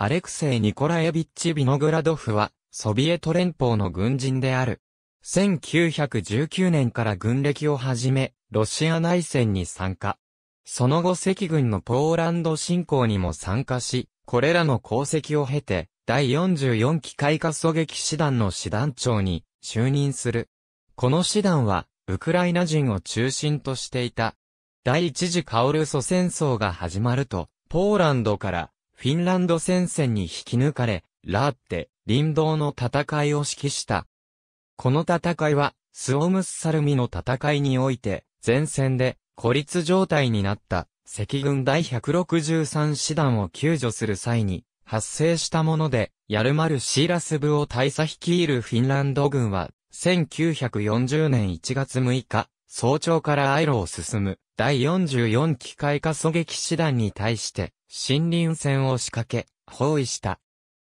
アレクセイ・ニコラエビッチ・ビノグラドフは、ソビエト連邦の軍人である。1919年から軍歴を始め、ロシア内戦に参加。その後赤軍のポーランド侵攻にも参加し、これらの功績を経て、第44機械化狙撃師団の師団長に就任する。この師団は、ウクライナ人を中心としていた。第一次カオルソ戦争が始まると、ポーランドからフィンランド戦線に引き抜かれ、ラーテ、林道の戦いを指揮した。この戦いは、スオムスサルミの戦いにおいて、前線で孤立状態になった赤軍第163師団を救助する際に発生したもので、ヤルマル・シーラス部を大佐率いるフィンランド軍は、1940年1月6日、早朝からアイロを進む。第44機械化狙撃師団に対して、森林戦を仕掛け、包囲した。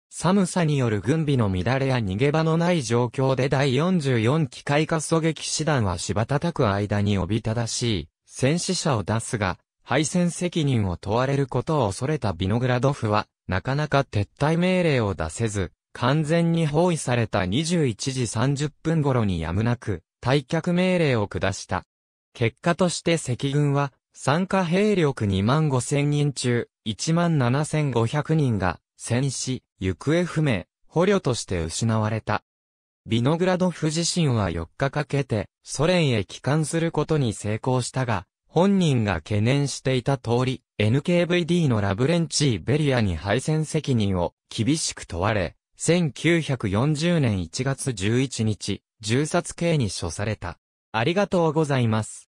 寒さによる軍備の乱れや逃げ場のない状況で第44機械化狙撃師団はしばたたく間におびただしい戦死者を出すが、敗戦責任を問われることを恐れたビノグラドフは、なかなか撤退命令を出せず、完全に包囲された21時30分頃にやむなく、退却命令を下した。結果として赤軍は、参加兵力2万5千人中、1万7千500人が、戦死、行方不明、捕虜として失われた。ビノグラドフ自身は4日かけて、ソ連へ帰還することに成功したが、本人が懸念していた通り、NKVD のラブレンチー・ベリアに敗戦責任を厳しく問われ、1940年1月11日、銃殺刑に処された。ありがとうございます。